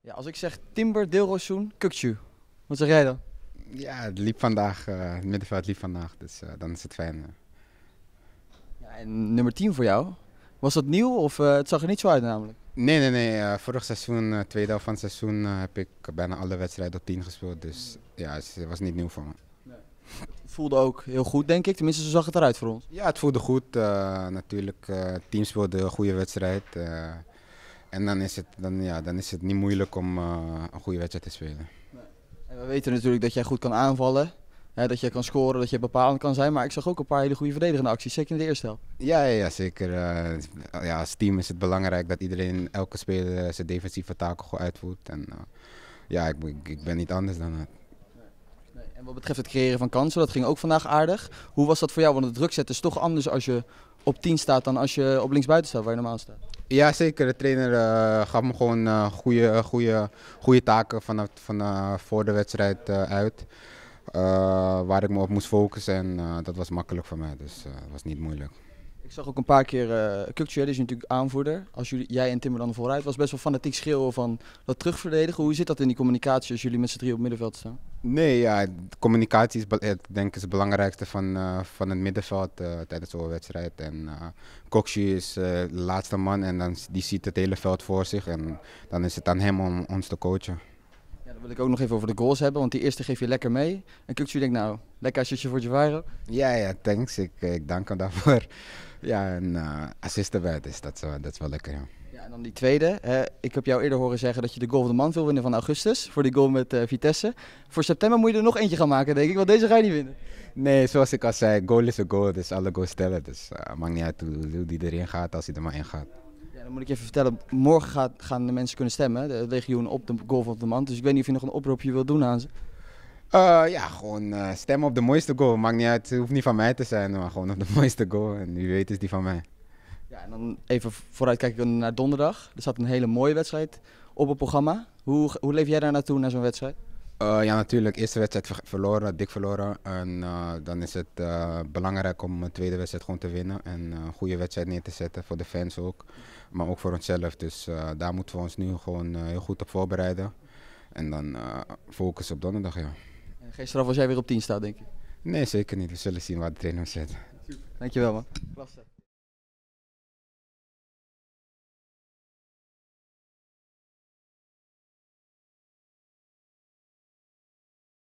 Ja, als ik zeg Timber, Deelroosoen, Kukchu, wat zeg jij dan? Ja, het liep vandaag, uh, het middenveld liep vandaag, dus eh, dan is het fijn. Eh. Ja, en nummer 10 voor jou, was dat nieuw of het zag er niet zo uit namelijk? Nee, nee, nee. vorig seizoen, tweede helft van het seizoen, heb ik bijna alle wedstrijden op 10 gespeeld. Dus ja, het was niet nieuw voor me. Nee. Het voelde ook heel goed, denk ik. Tenminste, zo zag het eruit voor ons. Ja, het voelde goed. natuurlijk, het team speelde een goede wedstrijd. En dan is het, dan, ja, dan is het niet moeilijk om eh, een goede wedstrijd te spelen. En we weten natuurlijk dat jij goed kan aanvallen. Hè, dat je kan scoren, dat je bepalend kan zijn. Maar ik zag ook een paar hele goede verdedigende acties, zeker in de eerste helft. Ja, ja zeker. Eh, ja, als team is het belangrijk dat iedereen, elke speler, eh, zijn defensieve taken goed uitvoert. En ja, ik, ik, ben niet anders dan dat. En wat betreft het creëren van kansen, dat ging ook vandaag aardig. Hoe was dat voor jou? Want het druk is toch anders als je op 10 staat dan als je op linksbuiten staat, waar je normaal staat. Ja, zeker. De trainer eh, gaf me gewoon eh, goede, eh, goede, goede taken vanaf, van, voor de wedstrijd uit. waar ik me op moest focussen en dat was makkelijk voor mij, dus dat was niet moeilijk. Ik zag ook een paar keer, uh, Kukje, is natuurlijk aanvoerder. Als jullie, jij en Timmer dan vooruit was best wel fanatiek schreeuwen van dat terugverdedigen. Hoe zit dat in die communicatie als jullie met z'n drie op het middenveld staan? Nee, ja, communicatie is, eh, denk, ik het belangrijkste van, eh, van het middenveld eh, tijdens zo'n wedstrijd. En Coxie is de laatste man en dan, die ziet het hele veld voor zich. En dan is het aan hem om ons te coachen. Ja, dan wil ik ook nog even over de goals hebben, want die eerste geef je lekker mee. En Coxie denkt, nou, lekker assistje voor Javairo. Ja, ja, thanks. Ik, ik dank hem daarvoor. Ja, en assist erbij dus dat is, dat is wel lekker, ja en dan die tweede. ik heb jou eerder horen zeggen dat je de the Man wil winnen van augustus. Voor die goal met eh, Vitesse. Voor september moet je er nog eentje gaan maken, denk ik. Want deze ga je niet winnen. Nee, zoals ik al zei, goal is een goal. Dus alle goals stellen. Dus uh, maakt niet uit hoe die erin gaat, als hij er maar in gaat. Ja, dan moet ik je even vertellen. Morgen gaan de mensen kunnen stemmen. De legioen op de goal van de man. Dus ik weet niet of je nog een oproepje wilt doen aan ze. Eh, ja, gewoon stemmen op de mooiste goal. Maakt niet uit, het hoeft niet van mij te zijn, maar gewoon op de mooiste goal. En wie weet is die van mij en dan even vooruitkijken naar donderdag. Er staat een hele mooie wedstrijd op het programma. Hoe, hoe leef jij daar naartoe, naar zo'n wedstrijd? Eh, ja, natuurlijk. Eerste wedstrijd verloren, dik verloren. En eh, dan is het eh, belangrijk om een tweede wedstrijd gewoon te winnen. En een goede wedstrijd neer te zetten voor de fans ook. Maar ook voor onszelf. Dus daar moeten we ons nu gewoon heel goed op voorbereiden. En dan focus op donderdag, ja. En geen straf als jij weer op 10 staat, denk ik? Nee, zeker niet. We zullen zien waar de trainer zit. Super. Dankjewel, man. Klasse.